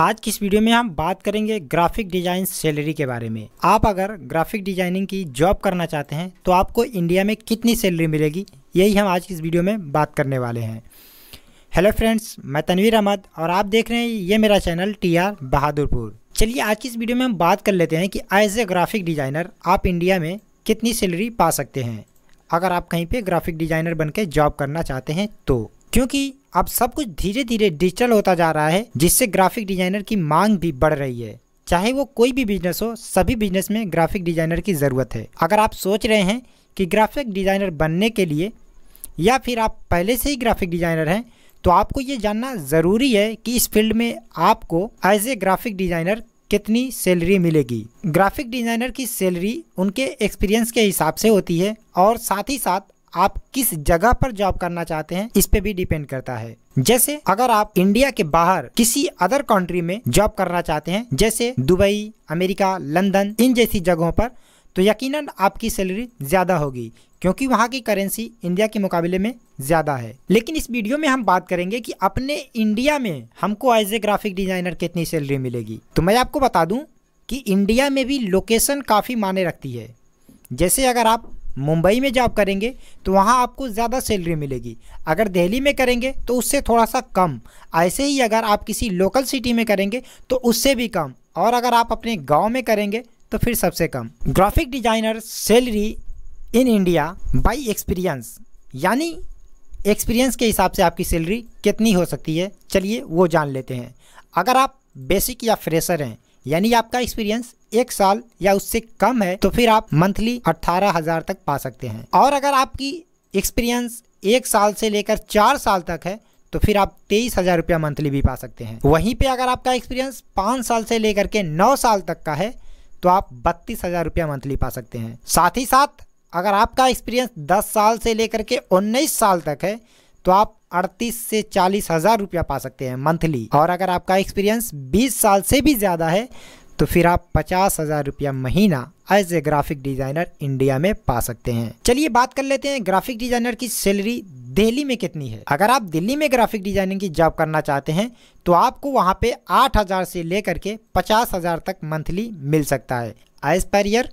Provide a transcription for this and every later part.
आज की इस वीडियो में हम बात करेंगे ग्राफिक डिजाइन सैलरी के बारे में आप अगर ग्राफिक डिजाइनिंग की जॉब करना चाहते हैं तो आपको इंडिया में कितनी सैलरी मिलेगी यही हम आज की इस वीडियो में बात करने वाले हैं हेलो फ्रेंड्स मैं तनवीर अहमद और आप देख रहे हैं ये मेरा चैनल टी आर बहादुरपुर चलिए आज की इस वीडियो में हम बात कर लेते हैं कि एज ए ग्राफिक डिजाइनर आप इंडिया में कितनी सैलरी पा सकते हैं अगर आप कहीं पे ग्राफिक डिजाइनर बन के जॉब करना चाहते हैं तो क्योंकि अब सब कुछ धीरे धीरे डिजिटल होता जा रहा है जिससे ग्राफिक डिजाइनर की मांग भी बढ़ रही है चाहे वो कोई भी बिजनेस हो सभी बिजनेस में ग्राफिक डिजाइनर की ज़रूरत है अगर आप सोच रहे हैं कि ग्राफिक डिजाइनर बनने के लिए या फिर आप पहले से ही ग्राफिक डिजाइनर हैं तो आपको ये जानना ज़रूरी है कि इस फील्ड में आपको एज ए ग्राफिक डिजाइनर कितनी सैलरी मिलेगी ग्राफिक डिजाइनर की सैलरी उनके एक्सपीरियंस के हिसाब से होती है और साथ ही साथ आप किस जगह पर जॉब करना चाहते हैं इस पे भी डिपेंड करता है जैसे अगर आप इंडिया के बाहर किसी अदर कंट्री में जॉब करना चाहते हैं जैसे दुबई अमेरिका लंदन इन जैसी जगहों पर तो यकीनन आपकी सैलरी ज़्यादा होगी क्योंकि वहाँ की करेंसी इंडिया के मुकाबले में ज़्यादा है लेकिन इस वीडियो में हम बात करेंगे कि अपने इंडिया में हमको एज ए ग्राफिक डिज़ाइनर कितनी सैलरी मिलेगी तो मैं आपको बता दूँ कि इंडिया में भी लोकेशन काफ़ी माने रखती है जैसे अगर आप मुंबई में जॉब करेंगे तो वहाँ आपको ज़्यादा सैलरी मिलेगी अगर दिल्ली में करेंगे तो उससे थोड़ा सा कम ऐसे ही अगर आप किसी लोकल सिटी में करेंगे तो उससे भी कम और अगर आप अपने गाँव में करेंगे तो फिर सबसे कम graphic designer salary in India by experience यानी एक्सपीरियंस के हिसाब से आपकी सैलरी कितनी हो सकती है चलिए वो जान लेते हैं अगर आप बेसिक या फ्रेशर हैं यानी आपका एक्सपीरियंस एक साल या उससे कम है तो फिर आप मंथली अट्ठारह हजार तक पा सकते हैं और अगर आपकी एक्सपीरियंस एक साल से लेकर चार साल तक है तो फिर आप तेईस हजार रुपया मंथली भी पा सकते हैं वहीं पे अगर आपका एक्सपीरियंस पाँच साल से लेकर के नौ साल तक का है तो आप बत्तीस हजार रुपया मंथली पा सकते हैं साथ ही साथ अगर आपका एक्सपीरियंस दस साल से लेकर के उन्नीस साल तक है तो आप 38 से चालीस हज़ार रुपया पा सकते हैं मंथली और अगर आपका एक्सपीरियंस 20 साल से भी ज़्यादा है तो फिर आप पचास हज़ार रुपया महीना as a graphic designer India में पा सकते हैं चलिए बात कर लेते हैं ग्राफिक डिज़ाइनर की सैलरी दिल्ली में कितनी है अगर आप दिल्ली में ग्राफिक डिजाइनिंग की जॉब करना चाहते हैं तो आपको वहाँ पे 8000 से लेकर के 50000 तक मंथली मिल सकता है एज पर ईयर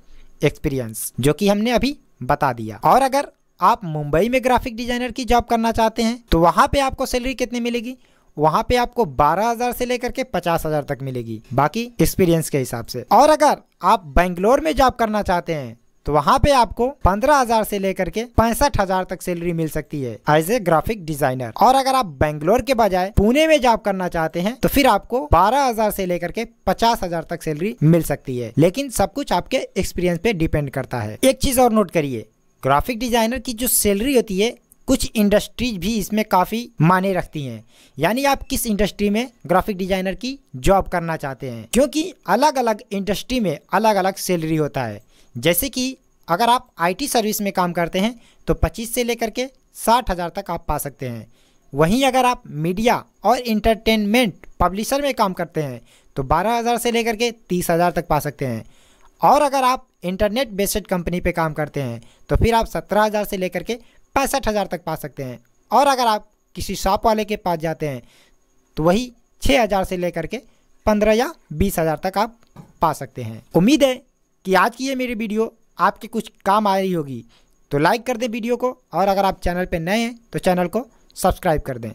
एक्सपीरियंस जो कि हमने अभी बता दिया और अगर आप मुंबई में ग्राफिक डिजाइनर की जॉब करना चाहते हैं तो वहाँ पे आपको सैलरी कितनी मिलेगी वहाँ पे आपको 12,000 से लेकर के 50,000 तक मिलेगी बाकी एक्सपीरियंस के हिसाब से और अगर आप बेंगलोर में जॉब करना चाहते हैं तो वहाँ पे आपको पंद्रह हजार से लेकर के पैंसठ हजार तक सैलरी मिल सकती है एज ए ग्राफिक डिजाइनर और अगर आप बेंगलोर के बजाय पुणे में जॉब करना चाहते हैं तो फिर आपको बारह हजार से लेकर के पचास हजार तक सैलरी मिल सकती है लेकिन सब कुछ आपके एक्सपीरियंस पे डिपेंड करता है एक चीज और नोट करिए ग्राफिक डिज़ाइनर की जो सैलरी होती है कुछ इंडस्ट्रीज भी इसमें काफ़ी माने रखती हैं यानी आप किस इंडस्ट्री में ग्राफिक डिज़ाइनर की जॉब करना चाहते हैं क्योंकि अलग अलग इंडस्ट्री में अलग अलग सैलरी होता है जैसे कि अगर आप आईटी सर्विस में काम करते हैं तो 25 से लेकर के साठ हज़ार तक आप पा सकते हैं वहीं अगर आप मीडिया और इंटरटेनमेंट पब्लिशर में काम करते हैं तो बारह हज़ार से लेकर के तीस हज़ार तक पा सकते हैं और अगर आप इंटरनेट बेस्ड कंपनी पे काम करते हैं तो फिर आप सत्रह हज़ार से लेकर के पैंसठ हज़ार तक पा सकते हैं और अगर आप किसी शॉप वाले के पास जाते हैं तो वही छः हज़ार से लेकर के पंद्रह या बीस हज़ार तक आप पा सकते हैं उम्मीद है कि आज की ये मेरी वीडियो आपके कुछ काम आ रही होगी तो लाइक कर दें वीडियो को और अगर आप चैनल पर नए हैं तो चैनल को सब्सक्राइब कर दें